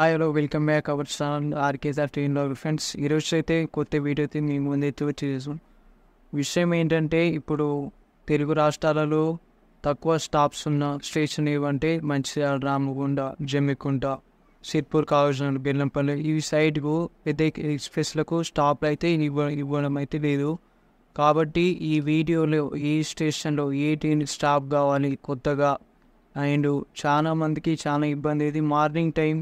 hi hello welcome back our channel ఆర్కేసార్ ట్రైన్లో friends ఈరోజు అయితే కొత్త వీడియో అయితే మేము ముందైతే వచ్చేసాం విషయం ఏంటంటే ఇప్పుడు తెలుగు రాష్ట్రాలలో తక్కువ స్టాప్స్ ఉన్న స్టేషన్ ఏవంటే మంచిర్యాల రామగుండ జమ్మికుంట సిర్పూర్ కావలసిన బెల్లంపల్లి ఈ సైడ్కు పెద్ద ఎక్స్ప్రెస్లకు స్టాప్లు అయితే ఇవ్వ ఇవ్వడం అయితే లేదు కాబట్టి ఈ వీడియోలో ఏ స్టేషన్లో ఏ టీన్ స్టాప్ కావాలి కొత్తగా అండ్ చాలా మందికి చాలా ఇబ్బంది అయితే మార్నింగ్ టైం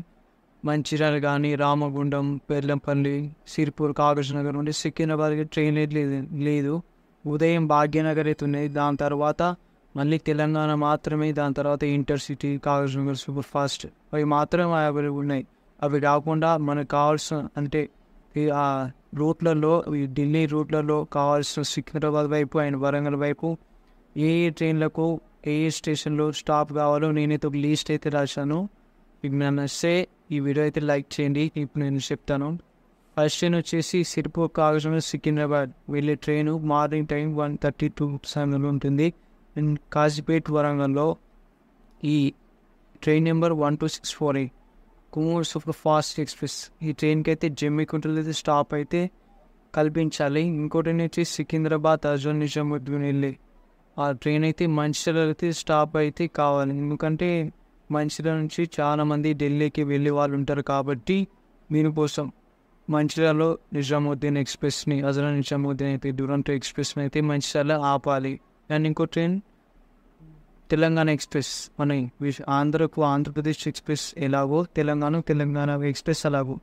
మంచిర్యాల కానీ రామగుండం పెర్లంపల్లి సిరిపూర్ కాగజ్నగర్ నుండి సికింద్రాబాద్కి ట్రైన్ లేదు లేదు ఉదయం భాగ్యనగర్ అవుతున్నాయి దాని తర్వాత మళ్ళీ తెలంగాణ మాత్రమే దాని తర్వాత ఇంటర్సిటీ నగర్ సూపర్ ఫాస్ట్ అవి మాత్రమే అవైలబుల్ ఉన్నాయి అవి కాకుండా మనకు కావాల్సిన అంటే ఈ ఆ రూట్లలో ఈ ఢిల్లీ రూట్లలో కావాల్సిన సికింద్రాబాద్ వైపు అండ్ వరంగల్ వైపు ఏ ఏ ట్రైన్లకు ఏ ఏ స్టేషన్లో స్టాప్ కావాలో నేనైతే ఒక లీస్ట్ అయితే రాశాను మీకు నచ్చితే ఈ వీడియో అయితే లైక్ చేయండి ఇప్పుడు నేను చెప్తాను ఫస్ట్ ట్రైన్ వచ్చేసి సిరిపూర్ కాగజం సికింద్రాబాద్ వెళ్ళే train morning time one thirty two సమయంలో ఉంటుంది అండ్ కాజీపేట్ వరంగల్లో ఈ train number one two six four eight కుమూర్ సూపర్ ఫాస్ట్ ఎక్స్ప్రెస్ ఈ ట్రైన్కి అయితే జమ్మి అయితే స్టాప్ అయితే కల్పించాలి ఇంకోటి వచ్చి సికింద్రాబాద్ అర్జున్ నిజాముద్దీన్ వెళ్ళి ఆ ట్రైన్ అయితే మంచిర్యాల అయితే స్టాప్ అయితే కావాలి ఎందుకంటే మంచిర్యాల నుంచి చాలామంది ఢిల్లీకి వెళ్ళే వాళ్ళు ఉంటారు కాబట్టి దీనికోసం మంచిర్యాలలో నిజాముద్దీన్ ఎక్స్ప్రెస్ని అజరా నిజాముద్దీన్ అయితే దురంతో ఎక్స్ప్రెస్ని అయితే మంచిర్యాల ఆపాలి అండ్ ఇంకో ట్రైన్ తెలంగాణ ఎక్స్ప్రెస్ మన ఆంధ్రకు ఆంధ్రప్రదేశ్ ఎక్స్ప్రెస్ ఎలాగో తెలంగాణ తెలంగాణ ఎక్స్ప్రెస్ అలాగో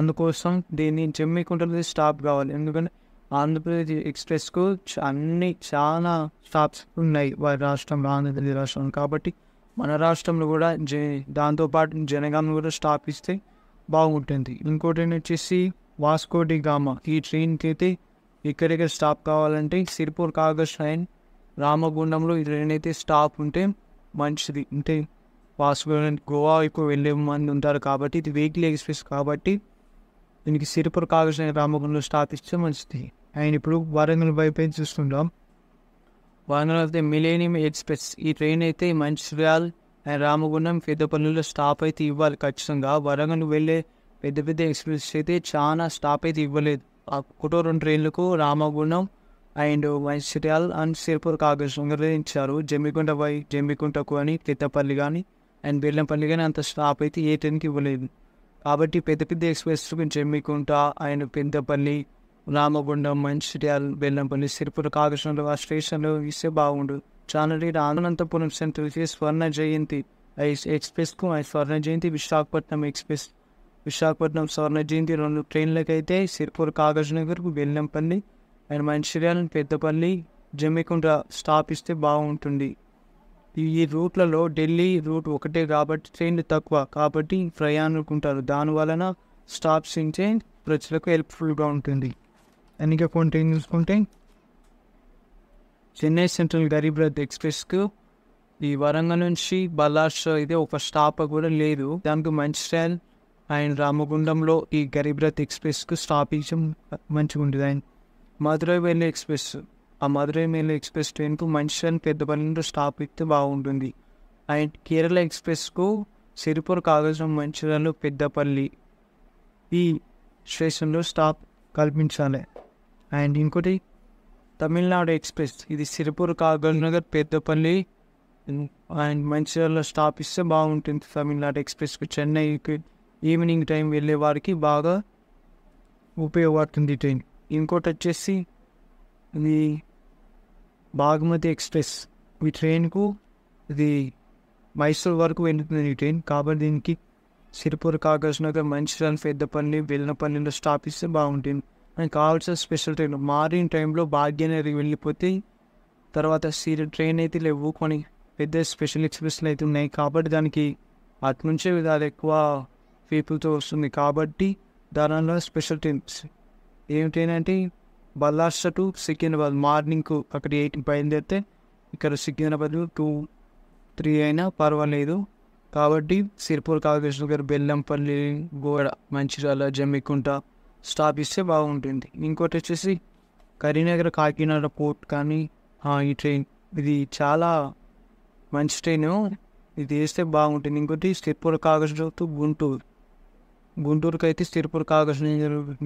అందుకోసం దీన్ని జమ్మికుంటలో స్టాప్ కావాలి ఎందుకంటే ఆంధ్రప్రదేశ్ ఎక్స్ప్రెస్కు అన్ని చాలా స్టాప్స్ ఉన్నాయి వారి రాష్ట్రంలో ఆంధ్రప్రదేశ్ రాష్ట్రంలో కాబట్టి మన రాష్ట్రంలో కూడా జ దాంతోపాటు జనగామ కూడా స్టాప్ ఇస్తే బాగుంటుంది ఇంకోటి వచ్చేసి వాస్కోటి గామ ఈ ట్రైన్కి అయితే ఎక్కడెక్కడ స్టాప్ కావాలంటే సిరిపూర్ కాగజ్ ట్రైన్ రామగుండంలో ఈ ట్రైన్ అయితే స్టాప్ ఉంటే మంచిది అంటే వాస్కో గోవా ఎక్కువ వెళ్ళే మంది ఉంటారు కాబట్టి ఇది వెహికల్ ఎక్స్ప్రెస్ కాబట్టి దీనికి సిరిపూర్ కాగజ్ ట్రైన్ రామగుండంలో స్టాప్ ఇస్తే మంచిది అండ్ ఇప్పుడు వరంగల్ వైపు చూస్తుంటాం వాహనాలు అయితే మిలేనియం ఎక్స్ప్రెస్ ఈ ట్రైన్ అయితే మంచిర్యాల్ అండ్ రామగుండం పెద్దపల్లిలో స్టాప్ అయితే ఇవ్వాలి ఖచ్చితంగా వరంగల్ వెళ్ళే పెద్ద పెద్ద ఎక్స్ప్రెస్ అయితే చాలా స్టాప్ అయితే ఇవ్వలేదు ఆ ఒకటో రెండు ట్రైన్లకు రామగుండం అండ్ మంచిర్యాల్ అండ్ సిర్పూర్ కాగజ్ ఇచ్చారు జమ్మికుంట వై జమ్మికుంటకు అని పెద్దపల్లి కానీ అండ్ బెల్లంపల్లి కానీ అంత స్టాప్ అయితే ఏ ట్రైన్కి ఇవ్వలేదు కాబట్టి పెద్ద పెద్ద ఎక్స్ప్రెస్ జమ్మికుంట అండ్ పెద్దపల్లి రామగుండం మంచిర్యాల బెల్లంపల్లి సిరిపుర కాకృష్ణలు ఆ స్టేషన్లో ఇస్తే బాగుండు చాలా లేట్ సెంటర్ స్వర్ణ జయంతి ఎక్స్ప్రెస్కు స్వర్ణ జయంతి విశాఖపట్నం ఎక్స్ప్రెస్ విశాఖపట్నం స్వర్ణ జయంతి రెండు ట్రైన్లకైతే సిరిపూర్ కాగజ్ నగర్కు బెల్లంపల్లి అండ్ మంచిర్యాల పెద్దపల్లి జమ్మికుంట స్టాప్ ఇస్తే బాగుంటుంది ఈ రూట్లలో ఢిల్లీ రూట్ ఒకటే కాబట్టి ట్రైన్లు తక్కువ కాబట్టి ప్రయాణికుంటారు దానివలన స్టాప్స్ ఇంచే ప్రజలకు హెల్ప్ఫుల్గా ఉంటుంది ఎన్నిక కొంటే చూసుకుంటే చెన్నై సెంట్రల్ గరీబ్ రథ్ ఎక్స్ప్రెస్కు ఈ వరంగల్ నుంచి బల్లార్స్ అయితే ఒక స్టాప్ కూడా లేదు దానికి మంచి అండ్ రామగుండంలో ఈ గరీబ్ రథ్ ఎక్స్ప్రెస్కు స్టాప్ ఇచ్చడం మంచిగా ఉంటుంది అండ్ మధురై వెళ్ళే ఎక్స్ప్రెస్ ఆ మధురై వెళ్ళే ఎక్స్ప్రెస్ ట్రైన్కు మంచి స్టైల్ పెద్దపల్లి స్టాప్ ఇస్తే బాగుంటుంది అండ్ కేరళ ఎక్స్ప్రెస్కు సిరిపూర్ కాగజం మంచిర్యాలు పెద్దపల్లి ఈ స్టేషన్లో స్టాప్ కల్పించాలి అండ్ ఇంకోటి తమిళనాడు ఎక్స్ప్రెస్ ఇది సిరిపూర్ కాగల్ నగర్ పెద్దపల్లి అండ్ మంచిర్యాలలో స్టాప్ ఇస్తే బాగుంటుంది తమిళనాడు ఎక్స్ప్రెస్కి చెన్నైకి ఈవినింగ్ టైం వెళ్ళే వారికి బాగా ఉపయోగపడుతుంది ట్రైన్ ఇంకోటి వచ్చేసి ఇది బాగుమతి ఎక్స్ప్రెస్ ఈ ట్రైన్కు ఇది మైసూర్ వరకు వెళ్తుంది ఈ ట్రైన్ కాబట్టి దీనికి సిరిపూర్ కాగజ్ నగర్ మంచిర్యాల పెద్దపల్లి వెళ్ళిన పల్లిలో స్టాప్ ఇస్తే బాగుంటుంది మనకు కావాల్సిన స్పెషల్ ట్రైన్ మార్నింగ్ టైంలో అనేది వెళ్ళిపోతే తర్వాత సీరియల్ ట్రైన్ అయితే లేవు కొన్ని పెద్ద స్పెషల్ ఎక్స్ప్రెస్లు అయితే ఉన్నాయి కాబట్టి దానికి అటు నుంచే అది ఎక్కువ పీపుల్తో వస్తుంది కాబట్టి దానిలో స్పెషల్ ట్రైన్స్ అంటే బల్లార్ష టు సికింద్రాబాద్ మార్నింగ్కు అక్కడ ఎయిట్ బయలుదేరితే ఇక్కడ సికింద్రాబాద్ టూ త్రీ అయినా పర్వాలేదు కాబట్టి సిరిపూర్ కాకేశ్వర గారు బెల్లంపల్లి గోడ మంచిర్యాల జమ్మికుంట స్టాప్ ఇస్తే బాగుంటుంది ఇంకోటి వచ్చేసి కరీంనగర్ కాకినాడ పోర్ట్ కానీ ఈ ట్రైన్ ఇది చాలా మంచి ట్రైన్ ఇది వేస్తే బాగుంటుంది ఇంకోటి స్థిర్పూర్ కాగజ్తో గుంటూరు గుంటూరుకి అయితే మీ కాగజ్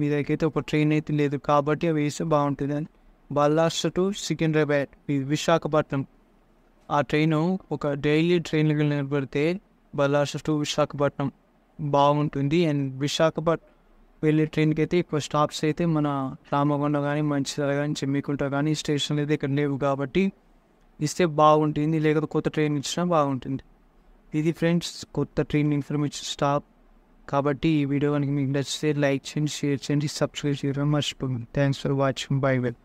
మీదకైతే ఒక ట్రైన్ అయితే లేదు కాబట్టి అవి వేస్తే బాగుంటుంది అని బల్లాస్ టు సికింద్రాబాద్ విశాఖపట్నం ఆ ట్రైను ఒక డైలీ ట్రైన్లకు నిలబడితే బల్లార్స్ టు విశాఖపట్నం బాగుంటుంది అండ్ విశాఖపట్నం వెళ్ళే ట్రైన్కి అయితే ఇప్పుడు స్టాప్స్ అయితే మన రామగొండ కానీ మంచిర్యాల కానీ చెమ్మికుంట కానీ స్టేషన్లు అయితే ఇక్కడ లేవు కాబట్టి ఇస్తే బాగుంటుంది లేకపోతే కొత్త ట్రైన్ ఇచ్చినా బాగుంటుంది ఇది ఫ్రెండ్స్ కొత్త ట్రైన్ ఇన్ఫర్మేషన్ స్టాప్ కాబట్టి ఈ వీడియో కనుక మీకు నచ్చితే లైక్ చేయండి షేర్ చేయండి సబ్స్క్రైబ్ చేయడం మర్చిపోయింది thanks for watching bye well